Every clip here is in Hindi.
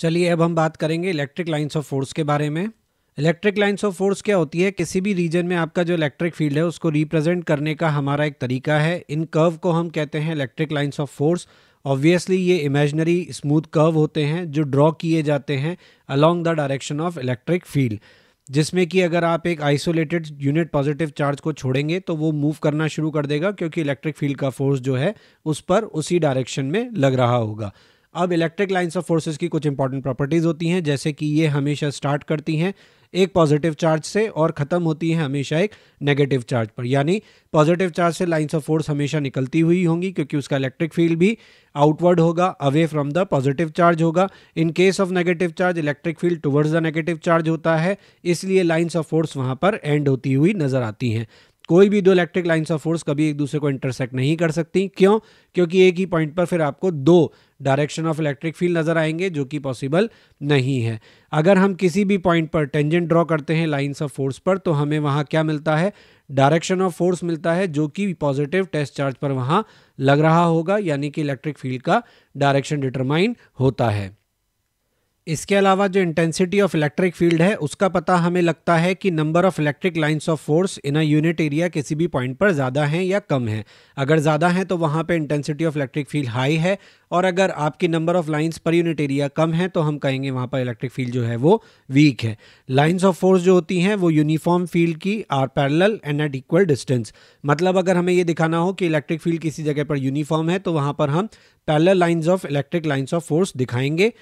चलिए अब हम बात करेंगे इलेक्ट्रिक लाइन्स ऑफ फोर्स के बारे में इलेक्ट्रिक लाइन्स ऑफ फोर्स क्या होती है किसी भी रीजन में आपका जो इलेक्ट्रिक फील्ड है उसको रिप्रेजेंट करने का हमारा एक तरीका है इन कर्व को हम कहते हैं electric lines of force obviously ये इमेजनरी स्मूथ कर्व होते हैं जो ड्रॉ किए जाते हैं along the direction of electric field जिसमें कि अगर आप एक आइसोलेटेड यूनिट पॉजिटिव चार्ज को छोड़ेंगे तो वो मूव करना शुरू कर देगा क्योंकि इलेक्ट्रिक फील्ड का फोर्स जो है उस पर उसी डायरेक्शन में लग रहा होगा अब इलेक्ट्रिक लाइन्स ऑफ फोर्सेस की कुछ इंपॉर्टेंट प्रॉपर्टीज़ होती हैं जैसे कि ये हमेशा स्टार्ट करती हैं एक पॉजिटिव चार्ज से और ख़त्म होती है हमेशा एक नेगेटिव चार्ज पर यानी पॉजिटिव चार्ज से लाइन्स ऑफ फोर्स हमेशा निकलती हुई होंगी क्योंकि उसका इलेक्ट्रिक फील्ड भी आउटवर्ड होगा away from the positive charge होगा in case of negative charge electric field towards the negative charge होता है इसलिए लाइन्स ऑफ फोर्स वहाँ पर एंड होती हुई नज़र आती हैं कोई भी दो इलेक्ट्रिक लाइन्स ऑफ फोर्स कभी एक दूसरे को इंटरसेक्ट नहीं कर सकती क्यों क्योंकि एक ही पॉइंट पर फिर आपको दो डायरेक्शन ऑफ इलेक्ट्रिक फील्ड नज़र आएंगे जो कि पॉसिबल नहीं है अगर हम किसी भी पॉइंट पर टेंजेंट ड्रॉ करते हैं लाइन्स ऑफ फोर्स पर तो हमें वहाँ क्या मिलता है डायरेक्शन ऑफ फोर्स मिलता है जो कि पॉजिटिव टेस्ट चार्ज पर वहाँ लग रहा होगा यानी कि इलेक्ट्रिक फील्ड का डायरेक्शन डिटरमाइन होता है इसके अलावा जो इंटेंसिटी ऑफ इलेक्ट्रिक फील्ड है उसका पता हमें लगता है कि number of electric lines of force in a unit area किसी भी पॉइंट पर ज़्यादा हैं या कम हैं अगर ज़्यादा हैं तो वहाँ पे intensity of electric field high है और अगर आपकी number of lines per unit area कम है तो हम कहेंगे वहाँ पर इलेक्ट्रिक फील्ड जो है वो वीक है लाइन्स ऑफ फोर्स जो होती हैं वो यूनिफॉर्म फील्ड की are parallel and at equal distance मतलब अगर हमें ये दिखाना हो कि इलेक्ट्रिक फील्ड किसी जगह पर यूनिफॉर्म है तो वहाँ पर हम parallel lines of electric lines of force दिखाएंगे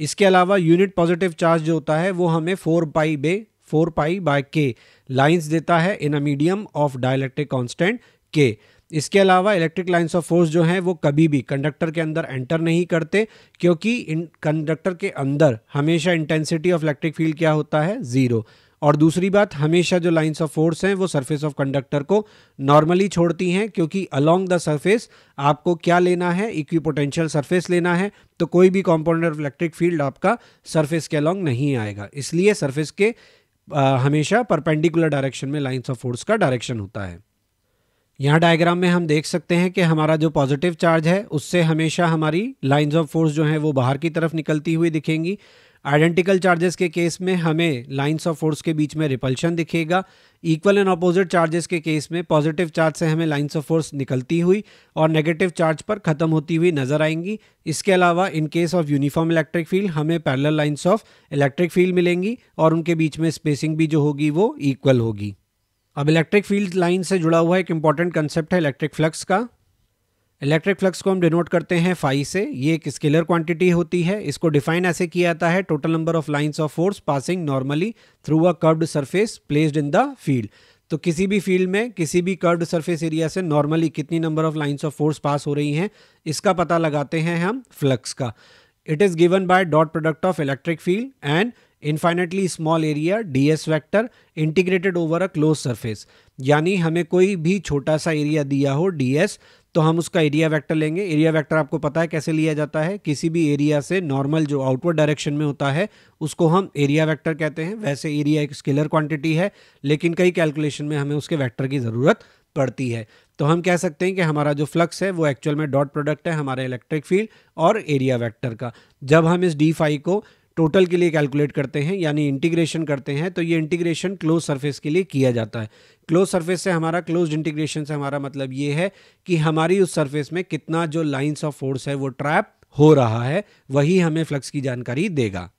इसके अलावा यूनिट पॉजिटिव चार्ज जो होता है वो हमें four pi by four pi by K lines देता है in a medium of dielectric constant के इसके अलावा इलेक्ट्रिक लाइंस ऑफ फोर्स जो हैं वो कभी भी कंडक्टर के अंदर एंटर नहीं करते क्योंकि इन कंडक्टर के अंदर हमेशा इंटेंसिटी ऑफ इलेक्ट्रिक फील्ड क्या होता है ज़ीरो और दूसरी बात हमेशा जो लाइंस ऑफ फोर्स हैं वो सरफेस ऑफ कंडक्टर को नॉर्मली छोड़ती हैं क्योंकि अलोंग द सरफेस आपको क्या लेना है इक्वी पोटेंशियल सरफेस लेना है तो कोई भी कॉम्पाउंडर ऑफ इलेक्ट्रिक फील्ड आपका सरफेस के अलोंग नहीं आएगा इसलिए सरफेस के आ, हमेशा परपेंडिकुलर डायरेक्शन में लाइन्स ऑफ फोर्स का डायरेक्शन होता है यहाँ डायग्राम में हम देख सकते हैं कि हमारा जो पॉजिटिव चार्ज है उससे हमेशा हमारी लाइंस ऑफ फोर्स जो है वो बाहर की तरफ निकलती हुई दिखेंगी आइडेंटिकल चार्जेस के केस में हमें लाइंस ऑफ फोर्स के बीच में रिपल्शन दिखेगा इक्वल एंड अपोजिट चार्जेस के केस में पॉजिटिव चार्ज से हमें लाइंस ऑफ फोर्स निकलती हुई और नेगेटिव चार्ज पर ख़त्म होती हुई नजर आएंगी इसके अलावा in case of uniform electric field हमें parallel lines of electric field मिलेंगी और उनके बीच में स्पेसिंग भी जो होगी वो इक्वल होगी अब इलेक्ट्रिक फील्ड लाइन से जुड़ा हुआ एक इंपॉर्टेंट कंसेप्ट है इलेक्ट्रिक फ्लक्स का इलेक्ट्रिक फ्लक्स को हम डिनोट करते हैं फाई से ये एक स्केलर क्वांटिटी होती है इसको डिफाइन ऐसे किया जाता है total number of lines of force passing normally through a curved surface placed in the field तो किसी भी फील्ड में किसी भी कर्व्ड सरफेस एरिया से नॉर्मली कितनी number of lines of force pass हो रही हैं इसका पता लगाते हैं हम फ्लक्स का it is given by dot product of electric field and infinitely small area D S vector integrated over a close surface यानी हमें कोई भी छोटा सा एरिया दिया हो डी एस तो हम उसका एरिया वेक्टर लेंगे एरिया वेक्टर आपको पता है कैसे लिया जाता है किसी भी एरिया से नॉर्मल जो आउटवर्ड डायरेक्शन में होता है उसको हम एरिया वेक्टर कहते हैं वैसे एरिया एक स्केलर क्वांटिटी है लेकिन कई कैलकुलेशन में हमें उसके वेक्टर की ज़रूरत पड़ती है तो हम कह सकते हैं कि हमारा जो फ्लक्स है वो एक्चुअल में डॉट प्रोडक्ट है हमारे इलेक्ट्रिक फील्ड और एरिया वेक्टर का जब हम इस डी फाइव को टोटल के लिए कैलकुलेट करते हैं यानी इंटीग्रेशन करते हैं तो ये इंटीग्रेशन क्लोज सरफेस के लिए किया जाता है क्लोज सरफेस से हमारा क्लोज इंटीग्रेशन से हमारा मतलब ये है कि हमारी उस सरफेस में कितना जो लाइन्स ऑफ फोर्स है वो ट्रैप हो रहा है वही हमें फ्लक्स की जानकारी देगा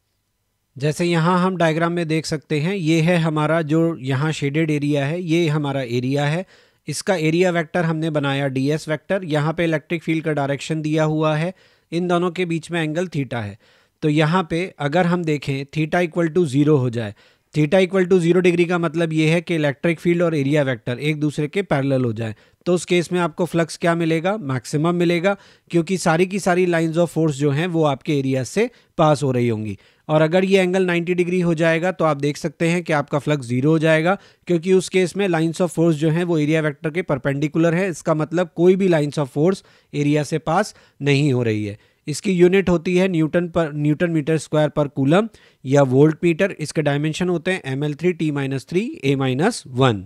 जैसे यहाँ हम डायग्राम में देख सकते हैं ये है हमारा जो यहाँ शेडेड एरिया है ये हमारा एरिया है इसका एरिया वेक्टर हमने बनाया डी एस वैक्टर यहाँ पर इलेक्ट्रिक फील्ड का डायरेक्शन दिया हुआ है इन दोनों के बीच में एंगल थीटा है तो यहाँ पे अगर हम देखें थीटा इक्वल टू ज़ीरो हो जाए theta equal to zero degree का मतलब ये है कि इलेक्ट्रिक फील्ड और एरिया वेक्टर एक दूसरे के पैरेलल हो जाए तो उस केस में आपको फ्लक्स क्या मिलेगा मैक्सिमम मिलेगा क्योंकि सारी की सारी लाइंस ऑफ फोर्स जो हैं वो आपके एरिया से पास हो रही होंगी और अगर ये एंगल 90 डिग्री हो जाएगा तो आप देख सकते हैं कि आपका फ्लक्स जीरो हो जाएगा क्योंकि उस केस में लाइंस ऑफ फोर्स जो हैं वो एरिया वेक्टर के परपेंडिकुलर है इसका मतलब कोई भी लाइन्स ऑफ फोर्स एरिया से पास नहीं हो रही है इसकी यूनिट होती है newton per newton metre square per coulomb या वोल्ट मीटर इसके डायमेंशन होते हैं M L three T minus three A minus one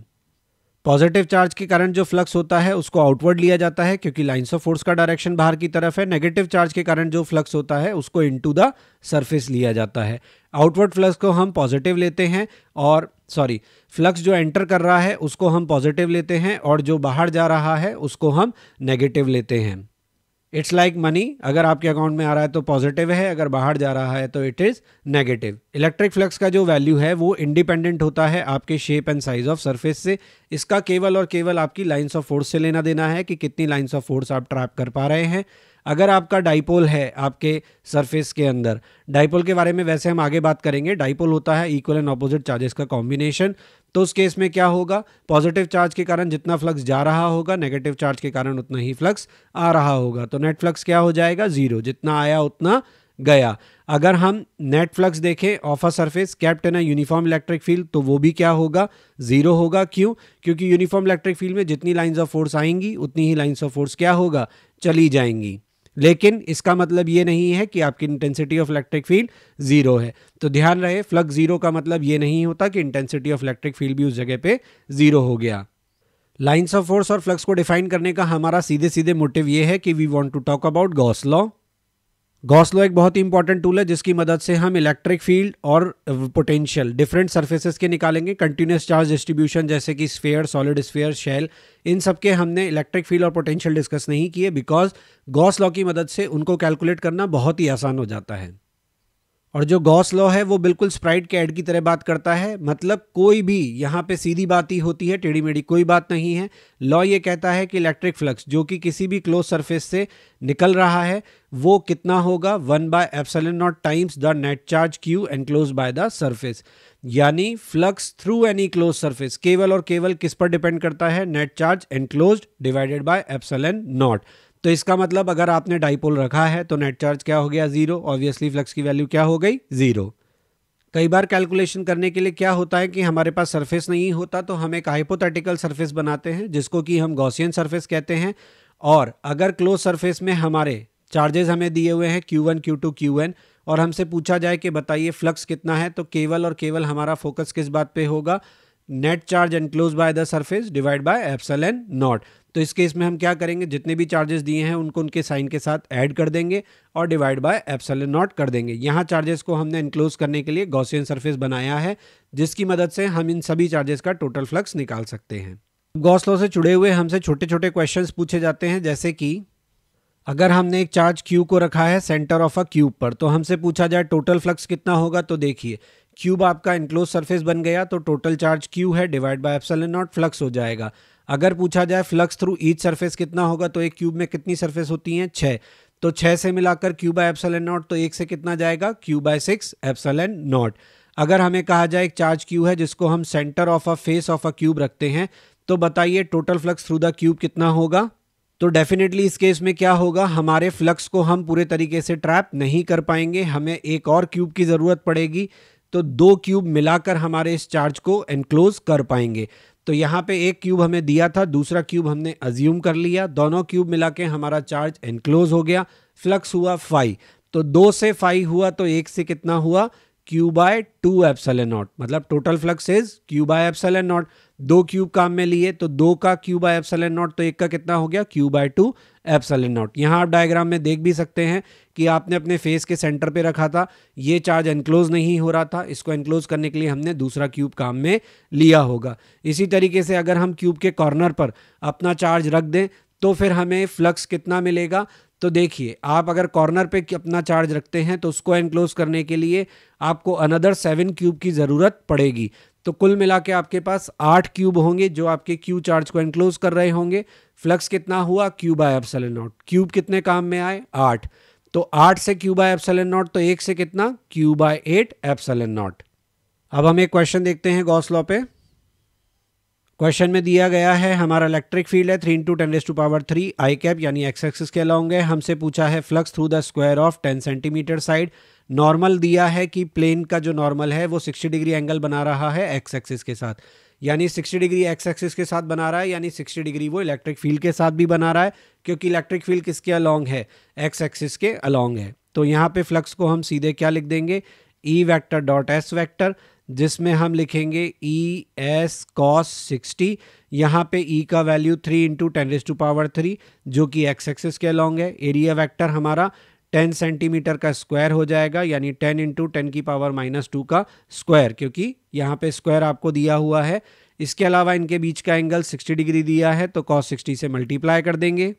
positive charge के कारण जो फ्लक्स होता है उसको आउटवर्ड लिया जाता है क्योंकि लाइंस ऑफ फोर्स का डायरेक्शन बाहर की तरफ है नेगेटिव चार्ज के कारण जो फ्लक्स होता है उसको टू द सर्फेस लिया जाता है आउटवर्ड फ्लक्स को हम पॉजिटिव लेते हैं और सॉरी फ्लक्स जो एंटर कर रहा है उसको हम पॉजिटिव लेते हैं और जो बाहर जा रहा है उसको हम नेगेटिव लेते हैं इट्स लाइक मनी अगर आपके अकाउंट में आ रहा है तो पॉजिटिव है अगर बाहर जा रहा है तो it is negative electric flux का जो वैल्यू है वो इंडिपेंडेंट होता है आपके shape and size of surface से इसका केवल और केवल आपकी लाइन्स ऑफ फोर्स से लेना देना है कि कितनी लाइन्स ऑफ फोर्स आप ट्रैप कर पा रहे हैं अगर आपका डाइपोल है आपके सरफेस के अंदर डाइपोल के बारे में वैसे हम आगे बात करेंगे डाइपोल होता है इक्वल एंड ऑपोजिट चार्जेस का कॉम्बिनेशन तो उस केस में क्या होगा पॉजिटिव चार्ज के कारण जितना फ्लक्स जा रहा होगा नेगेटिव चार्ज के कारण उतना ही फ्लक्स आ रहा होगा तो नेट फ्लक्स क्या हो जाएगा जीरो जितना आया उतना गया अगर हम नेट फ्लक्स देखें of a surface kept in a uniform electric field तो वो भी क्या होगा जीरो होगा क्यों क्योंकि यूनिफॉर्म इलेक्ट्रिक फील्ड में जितनी लाइंस ऑफ फोर्स आएंगी उतनी ही लाइंस ऑफ फोर्स क्या होगा चली जाएंगी लेकिन इसका मतलब ये नहीं है कि आपकी intensity of electric field zero है तो ध्यान रहे फ्लक्स ज़ीरो का मतलब ये नहीं होता कि इंटेंसिटी ऑफ इलेक्ट्रिक फील्ड भी उस जगह पे ज़ीरो हो गया लाइन्स ऑफ फोर्स और फ्लक्स को डिफाइन करने का हमारा सीधे सीधे मोटिव ये है कि we want to talk about Gauss law Gauss law एक बहुत ही इंपॉर्टेंट टूल है जिसकी मदद से हम इलेक्ट्रिक फील्ड और पोटेंशियल डिफरेंट सर्फेसेस के निकालेंगे कंटिन्यूस चार्ज डिस्ट्रीब्यूशन जैसे कि स्फेयर सॉलिड स्फेयर शेल इन सब के हमने इलेक्ट्रिक फील्ड और पोटेंशियल डिस्कस नहीं किए बिकॉज गॉस लॉ की मदद से उनको कैलकुलेट करना बहुत ही आसान हो जाता है और जो गॉस लॉ है वो बिल्कुल स्प्राइट के एड की तरह बात करता है मतलब कोई भी यहाँ पे सीधी बात ही होती है टेढ़ी मेढ़ी कोई बात नहीं है लॉ ये कहता है कि इलेक्ट्रिक फ्लक्स जो कि किसी भी क्लोज सरफेस से निकल रहा है वो कितना होगा one by epsilon nought times the net charge Q enclose by the surface यानी flux through any close surface केवल और केवल किस पर डिपेंड करता है net charge enclose divided by epsilon nought तो इसका मतलब अगर आपने डाइपोल रखा है तो नेट चार्ज क्या हो गया ज़ीरो ऑब्वियसली फ्लक्स की वैल्यू क्या हो गई ज़ीरो कई बार कैलकुलेशन करने के लिए क्या होता है कि हमारे पास सरफेस नहीं होता तो हम एक हाइपोथेटिकल सरफेस बनाते हैं जिसको कि हम गौसियन सरफेस कहते हैं और अगर क्लोज सरफेस में हमारे चार्जेस हमें दिए हुए हैं Q1, Q2, Qn और हमसे पूछा जाए कि बताइए फ्लक्स कितना है तो केवल और केवल हमारा फोकस किस बात पे होगा net charge enclose by the surface divide by epsilon nought तो इस केस में हम क्या करेंगे जितने भी चार्जेस दिए हैं उनको उनके साइन के साथ ऐड कर देंगे और डिवाइड बाय एप्सल नॉट कर देंगे यहाँ चार्जेस को हमने इनक्लोज करने के लिए गौसियन सरफेस बनाया है जिसकी मदद से हम इन सभी चार्जेस का टोटल फ्लक्स निकाल सकते हैं गौसलों से जुड़े हुए हमसे छोटे छोटे क्वेश्चन पूछे जाते हैं जैसे कि अगर हमने एक चार्ज क्यू को रखा है सेंटर ऑफ अ क्यूब पर तो हमसे पूछा जाए टोटल फ्लक्स कितना होगा तो देखिए क्यूब आपका इनक्लोज सरफेस बन गया तो टोटल चार्ज क्यू है divide by epsilon nought flux हो जाएगा अगर पूछा जाए फ्लक्स थ्रू ईच सरफेस कितना होगा तो एक क्यूब में कितनी सरफेस होती हैं छः तो छः से मिलाकर क्यू बाय एन नॉट तो एक से कितना जाएगा Q by six N nought अगर हमें कहा जाए एक चार्ज क्यू है जिसको हम centre of a face of a cube रखते हैं तो बताइए total flux through the cube कितना होगा तो डेफिनेटली इस केस में क्या होगा हमारे फ्लक्स को हम पूरे तरीके से ट्रैप नहीं कर पाएंगे हमें एक और क्यूब की ज़रूरत पड़ेगी तो दो क्यूब मिलाकर हमारे इस चार्ज को एनक्लोज कर पाएंगे तो यहाँ पे एक क्यूब हमें दिया था दूसरा क्यूब हमने अज्यूम कर लिया दोनों क्यूब मिला के हमारा चार्ज एनक्लोज हो गया फ्लक्स हुआ फाइव तो दो से फाइव हुआ तो एक से कितना हुआ Q by two epsilon nought मतलब total flux is Q by epsilon nought दो क्यूब काम में लिए तो दो का क्यूब बाय एप्सलन नॉट तो एक का कितना हो गया cube by two N nought यहाँ आप डायग्राम में देख भी सकते हैं कि आपने अपने फेस के सेंटर पे रखा था ये चार्ज एनक्लोज नहीं हो रहा था इसको एनक्लोज करने के लिए हमने दूसरा क्यूब काम में लिया होगा इसी तरीके से अगर हम क्यूब के कॉर्नर पर अपना चार्ज रख दें तो फिर हमें फ्लक्स कितना मिलेगा तो देखिए आप अगर कॉर्नर पे अपना चार्ज रखते हैं तो उसको एनक्लोज करने के लिए आपको अनदर सेवन क्यूब की ज़रूरत पड़ेगी तो कुल मिला के आपके पास आठ क्यूब होंगे जो आपके क्यू चार्ज को एनक्लोज कर रहे होंगे फ्लक्स कितना हुआ Q by F nought cube कितने काम में आए आठ तो आठ से क्यू बाय एफ नॉट तो एक से कितना Q by eight F nought अब हम एक क्वेश्चन देखते हैं गौसलॉ पे क्वेश्चन में दिया गया है हमारा इलेक्ट्रिक फील्ड है three into ten S to power three I cap यानी एक्स एक्सिस के अलाउंगे हमसे पूछा है flux through the square of ten centimetre side normal दिया है कि प्लेन का जो नॉर्मल है वो 60 डिग्री एंगल बना रहा है एक्स एक्सिस के साथ यानी 60 डिग्री एक्स एक्सिस के साथ बना रहा है यानी 60 डिग्री वो इलेक्ट्रिक फील्ड के साथ भी बना रहा है क्योंकि इलेक्ट्रिक फील्ड किसके अलोंग है एक्स एक्सिस के अलोंग है तो यहाँ पे फ्लक्स को हम सीधे क्या लिख देंगे E vector dot S vector जिसमें हम लिखेंगे ई एस कॉस सिक्सटी यहाँ पे ई e का value three into ten to power three जो कि एक्स एक्सिस के अलोंग है एरिया वैक्टर हमारा टेन सेंटीमीटर का स्क्वायर हो जाएगा यानी टेन इंटू टेन की पावर माइनस टू का स्क्वायर क्योंकि यहाँ पे स्क्वायर आपको दिया हुआ है इसके अलावा इनके बीच का एंगल 60 डिग्री दिया है तो कॉस 60 से मल्टीप्लाई कर देंगे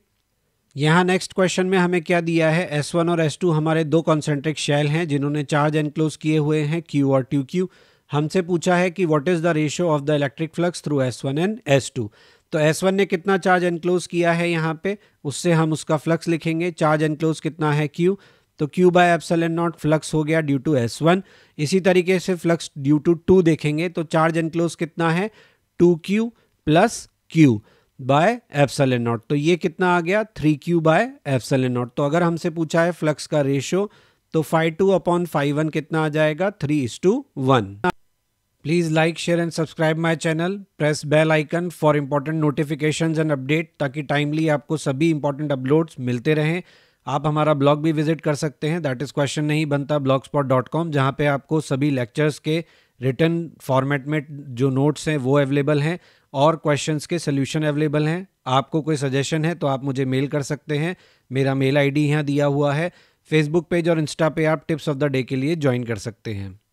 यहाँ नेक्स्ट क्वेश्चन में हमें क्या दिया है एस वन और एस टू हमारे दो कॉन्सेंट्रिक शेल हैं जिन्होंने चार्ज एनक्लोज किए हुए हैं क्यू और ट्यू क्यू हमसे पूछा है कि what is the ratio of the electric flux through S one and S two तो S1 ने कितना चार्ज एनक्लोज किया है यहाँ पे उससे हम उसका फ्लक्स लिखेंगे चार्ज एनक्लोज कितना है Q तो Q by epsilon naught flux हो गया ड्यू टू S1 इसी तरीके से फ्लक्स ड्यू टू टू देखेंगे तो चार्ज एनक्लोज कितना है two Q plus Q by epsilon naught तो ये कितना आ गया three Q by epsilon naught तो अगर हमसे पूछा है फ्लक्स का रेशियो तो five two upon five one कितना आ जाएगा three is to one please like share and subscribe my channel press bell icon for important notifications and update ताकि टाइमली आपको सभी इंपॉर्टेंट अपलोड्स मिलते रहें आप हमारा ब्लॉग भी विजिट कर सकते हैं दैट इज़ क्वेश्चन नहीं बनता ब्लॉग स्पॉट डॉट कॉम जहाँ पर आपको सभी लेक्चर्स के रिटर्न फॉर्मेट में जो नोट्स हैं वो अवेलेबल हैं और क्वेश्चंस के सोल्यूशन अवेलेबल हैं आपको कोई सजेशन है तो आप मुझे मेल कर सकते हैं मेरा मेल आईडी यहाँ दिया हुआ है फेसबुक पेज और इंस्टा पे आप टिप्स ऑफ द डे के लिए ज्वाइन कर सकते हैं